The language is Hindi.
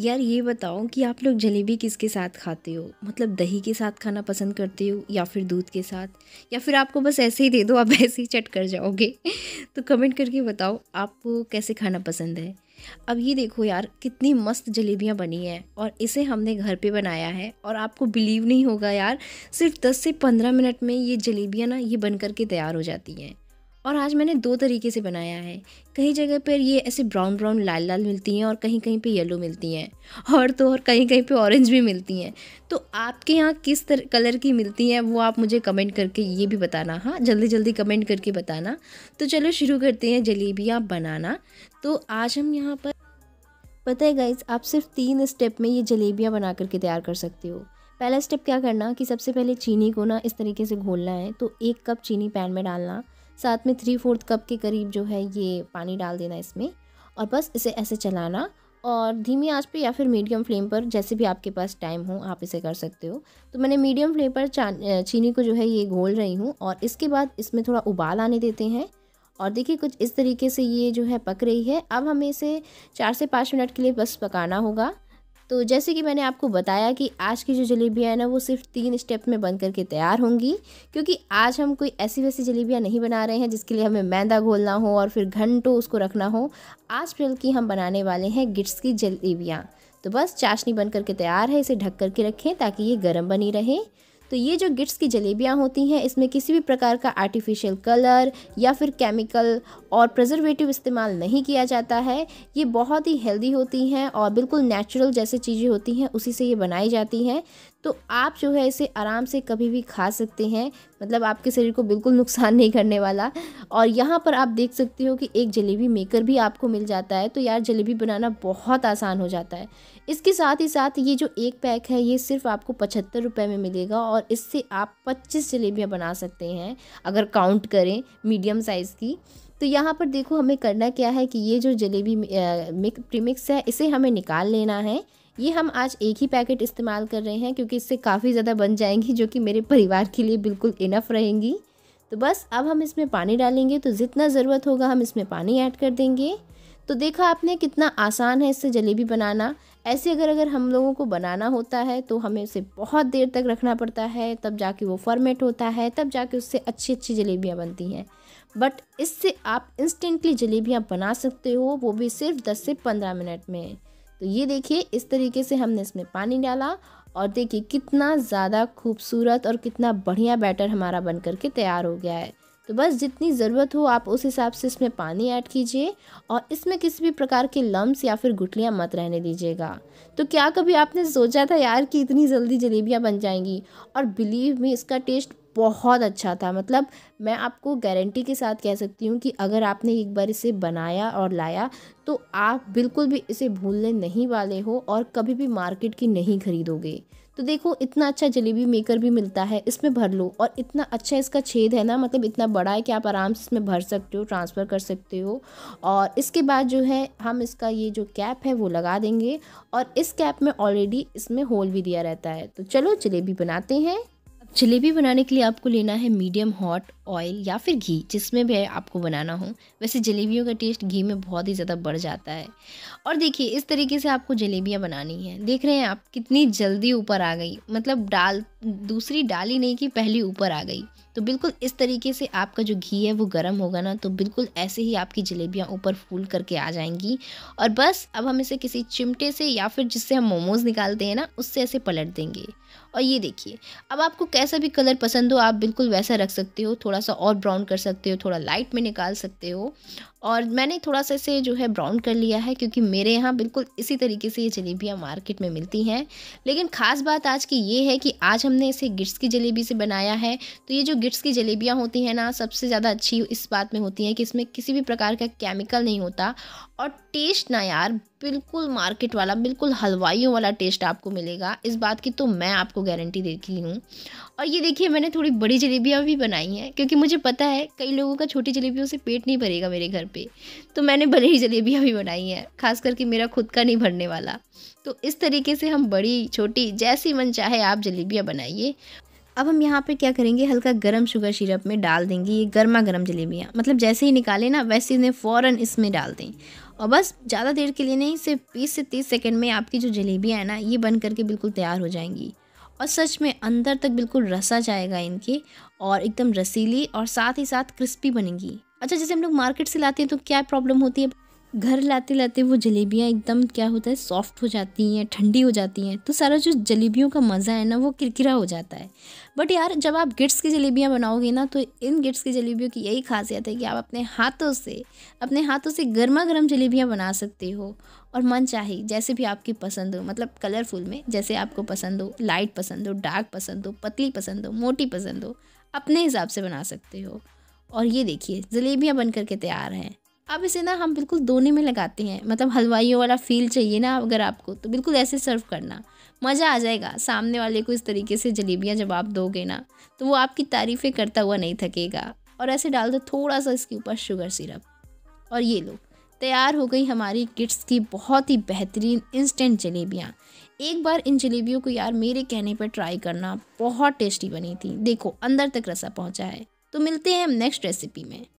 यार ये बताओ कि आप लोग जलेबी किसके साथ खाते हो मतलब दही के साथ खाना पसंद करते हो या फिर दूध के साथ या फिर आपको बस ऐसे ही दे दो आप ऐसे ही चट कर जाओगे तो कमेंट करके बताओ आपको कैसे खाना पसंद है अब ये देखो यार कितनी मस्त जलेबियाँ बनी हैं और इसे हमने घर पे बनाया है और आपको बिलीव नहीं होगा यार सिर्फ 10 से 15 मिनट में ये जलेबियाँ ना ये बन करके तैयार हो जाती हैं और आज मैंने दो तरीके से बनाया है कहीं जगह पर ये ऐसे ब्राउन ब्राउन लाल लाल मिलती हैं और कहीं कहीं पे येलो मिलती हैं और तो और कहीं कहीं पे ऑरेंज भी मिलती हैं तो आपके यहाँ किस तर, कलर की मिलती हैं वो आप मुझे कमेंट करके ये भी बताना हाँ जल्दी जल्दी कमेंट करके बताना तो चलो शुरू करते हैं जलेबियाँ बनाना तो आज हम यहाँ पर पता है गाइज आप सिर्फ तीन स्टेप में ये जलेबियाँ बना करके तैयार कर सकते हो पहला स्टेप क्या करना कि सबसे पहले चीनी को ना इस तरीके से घोलना है तो एक कप चीनी पैन में डालना साथ में थ्री फोर्थ कप के करीब जो है ये पानी डाल देना इसमें और बस इसे ऐसे चलाना और धीमी आंच पे या फिर मीडियम फ्लेम पर जैसे भी आपके पास टाइम हो आप इसे कर सकते हो तो मैंने मीडियम फ्लेम पर चीनी को जो है ये घोल रही हूँ और इसके बाद इसमें थोड़ा उबाल आने देते हैं और देखिए कुछ इस तरीके से ये जो है पक रही है अब हमें इसे चार से पाँच मिनट के लिए बस पकाना होगा तो जैसे कि मैंने आपको बताया कि आज की जो जलेबियाँ हैं ना वो सिर्फ तीन स्टेप में बन करके तैयार होंगी क्योंकि आज हम कोई ऐसी वैसी जलेबियाँ नहीं बना रहे हैं जिसके लिए हमें मैदा घोलना हो और फिर घंटों उसको रखना हो आज की हम बनाने वाले हैं गिट्स की जलेबियाँ तो बस चाशनी बन करके तैयार है इसे ढक करके रखें ताकि ये गर्म बनी रहे तो ये जो गिट्स की जलेबियाँ होती हैं इसमें किसी भी प्रकार का आर्टिफिशियल कलर या फिर केमिकल और प्रजर्वेटिव इस्तेमाल नहीं किया जाता है ये बहुत ही हेल्दी होती हैं और बिल्कुल नेचुरल जैसे चीज़ें होती हैं उसी से ये बनाई जाती हैं तो आप जो है इसे आराम से कभी भी खा सकते हैं मतलब आपके शरीर को बिल्कुल नुकसान नहीं करने वाला और यहाँ पर आप देख सकते हो कि एक जलेबी मेकर भी आपको मिल जाता है तो यार जलेबी बनाना बहुत आसान हो जाता है इसके साथ ही साथ ये जो एक पैक है ये सिर्फ आपको पचहत्तर रुपये में मिलेगा और इससे आप पच्चीस जलेबियाँ बना सकते हैं अगर काउंट करें मीडियम साइज़ की तो यहाँ पर देखो हमें करना क्या है कि ये जो जलेबी प्रीमिक्स है इसे हमें निकाल लेना है ये हम आज एक ही पैकेट इस्तेमाल कर रहे हैं क्योंकि इससे काफ़ी ज़्यादा बन जाएंगी जो कि मेरे परिवार के लिए बिल्कुल इनफ रहेंगी तो बस अब हम इसमें पानी डालेंगे तो जितना ज़रूरत होगा हम इसमें पानी ऐड कर देंगे तो देखा आपने कितना आसान है इससे जलेबी बनाना ऐसे अगर अगर हम लोगों को बनाना होता है तो हमें उसे बहुत देर तक रखना पड़ता है तब जाके वो फॉर्मेट होता है तब जाके उससे अच्छी अच्छी जलेबियाँ बनती हैं बट इससे आप इंस्टेंटली जलेबियाँ बना सकते हो वो भी सिर्फ 10 से 15 मिनट में तो ये देखिए इस तरीके से हमने इसमें पानी डाला और देखिए कितना ज़्यादा खूबसूरत और कितना बढ़िया बैटर हमारा बन करके तैयार हो गया है तो बस जितनी ज़रूरत हो आप उस हिसाब से इसमें पानी ऐड कीजिए और इसमें किसी भी प्रकार के लम्स या फिर गुटलियाँ मत रहने दीजिएगा तो क्या कभी आपने सोचा था यार कि इतनी जल्दी जलेबियाँ बन जाएंगी और बिलीव में इसका टेस्ट बहुत अच्छा था मतलब मैं आपको गारंटी के साथ कह सकती हूँ कि अगर आपने एक बार इसे बनाया और लाया तो आप बिल्कुल भी इसे भूलने नहीं वाले हो और कभी भी मार्केट की नहीं खरीदोगे तो देखो इतना अच्छा जलेबी मेकर भी मिलता है इसमें भर लो और इतना अच्छा इसका छेद है ना मतलब इतना बड़ा है कि आप आराम से इसमें भर सकते हो ट्रांसफ़र कर सकते हो और इसके बाद जो है हम इसका ये जो कैप है वो लगा देंगे और इस कैप में ऑलरेडी इसमें होल भी दिया रहता है तो चलो जलेबी बनाते हैं जलेबी बनाने के लिए आपको लेना है मीडियम हॉट ऑयल या फिर घी जिसमें भी आपको बनाना हो वैसे जलेबियों का टेस्ट घी में बहुत ही ज़्यादा बढ़ जाता है और देखिए इस तरीके से आपको जलेबियाँ बनानी है देख रहे हैं आप कितनी जल्दी ऊपर आ गई मतलब डाल दूसरी डाली नहीं कि पहली ऊपर आ गई तो बिल्कुल इस तरीके से आपका जो घी है वो गर्म होगा ना तो बिल्कुल ऐसे ही आपकी जलेबियाँ ऊपर फूल करके आ जाएंगी और बस अब हम इसे किसी चिमटे से या फिर जिससे हम मोमोज निकालते हैं ना उससे ऐसे पलट देंगे और ये देखिए अब आपको कैसा भी कलर पसंद हो आप बिल्कुल वैसा रख सकते हो थोड़ा सा और ब्राउन कर सकते हो थोड़ा लाइट में निकाल सकते हो और मैंने थोड़ा सा इसे जो है ब्राउन कर लिया है क्योंकि मेरे यहाँ बिल्कुल इसी तरीके से ये जलेबियाँ मार्केट में मिलती हैं लेकिन ख़ास बात आज की ये है कि आज हमने इसे गिट्स की जलेबी से बनाया है तो ये जो गिट्स की जलेबियाँ होती हैं ना सबसे ज़्यादा अच्छी इस बात में होती हैं कि इसमें किसी भी प्रकार का केमिकल नहीं होता और टेस्ट ना यार बिल्कुल मार्केट वाला बिल्कुल हलवाइयों वाला टेस्ट आपको मिलेगा इस बात की तो मैं आपको गारंटी देती हूँ और ये देखिए मैंने थोड़ी बड़ी जलेबियाँ भी बनाई हैं क्योंकि मुझे पता है कई लोगों का छोटी जलेबियों से पेट नहीं भरेगा मेरे घर पे तो मैंने बड़ी ही जलेबियाँ भी बनाई हैं खास करके मेरा खुद का नहीं भरने वाला तो इस तरीके से हम बड़ी छोटी जैसी मन चाहे आप जलेबियाँ बनाइए अब हम यहाँ पे क्या करेंगे हल्का गरम शुगर सिरप में डाल देंगे ये गर्मा गर्म जलेबियाँ मतलब जैसे ही निकालें ना वैसे इन्हें फ़ौरन इसमें डाल दें और बस ज़्यादा देर के लिए नहीं सिर्फ बीस से तीस सेकेंड में आपकी जो जलेबियाँ हैं ना ये बन करके बिल्कुल तैयार हो जाएंगी और सच में अंदर तक बिल्कुल रसा जाएगा इनके और एकदम रसीली और साथ ही साथ क्रिस्पी बनेंगी अच्छा जैसे हम लोग मार्केट से लाते हैं तो क्या प्रॉब्लम होती है घर लाते लाते वो जलेबियाँ एकदम क्या होता है सॉफ्ट हो जाती हैं ठंडी हो जाती हैं तो सारा जो जलेबियों का मज़ा है ना वो किरकिरा हो जाता है बट यार जब आप गिट्स की जलेबियाँ बनाओगे ना तो इन गिट्स की जलेबियों की यही खासियत है कि आप अपने हाथों से अपने हाथों से गर्मा गर्म जलेबियाँ बना सकते हो और मन चाहे जैसे भी आपकी पसंद हो मतलब कलरफुल में जैसे आपको पसंद हो लाइट पसंद हो डार्क पसंद हो पतली पसंद हो मोटी पसंद हो अपने हिसाब से बना सकते हो और ये देखिए जलेबियाँ बन करके तैयार हैं अब इसे ना हम बिल्कुल दोने में लगाते हैं मतलब हलवाइयों वाला फील चाहिए ना अगर आपको तो बिल्कुल ऐसे सर्व करना मज़ा आ जाएगा सामने वाले को इस तरीके से जलेबियाँ जब आप दोगे ना तो वो आपकी तारीफ़ें करता हुआ नहीं थकेगा और ऐसे डाल दो थोड़ा सा इसके ऊपर शुगर सिरप और ये लो तैयार हो गई हमारी किड्स की बहुत ही बेहतरीन इंस्टेंट जलेबियाँ एक बार इन जलेबियों को यार मेरे कहने पर ट्राई करना बहुत टेस्टी बनी थी देखो अंदर तक रसा पहुँचा है तो मिलते हैं हम नेक्स्ट रेसिपी में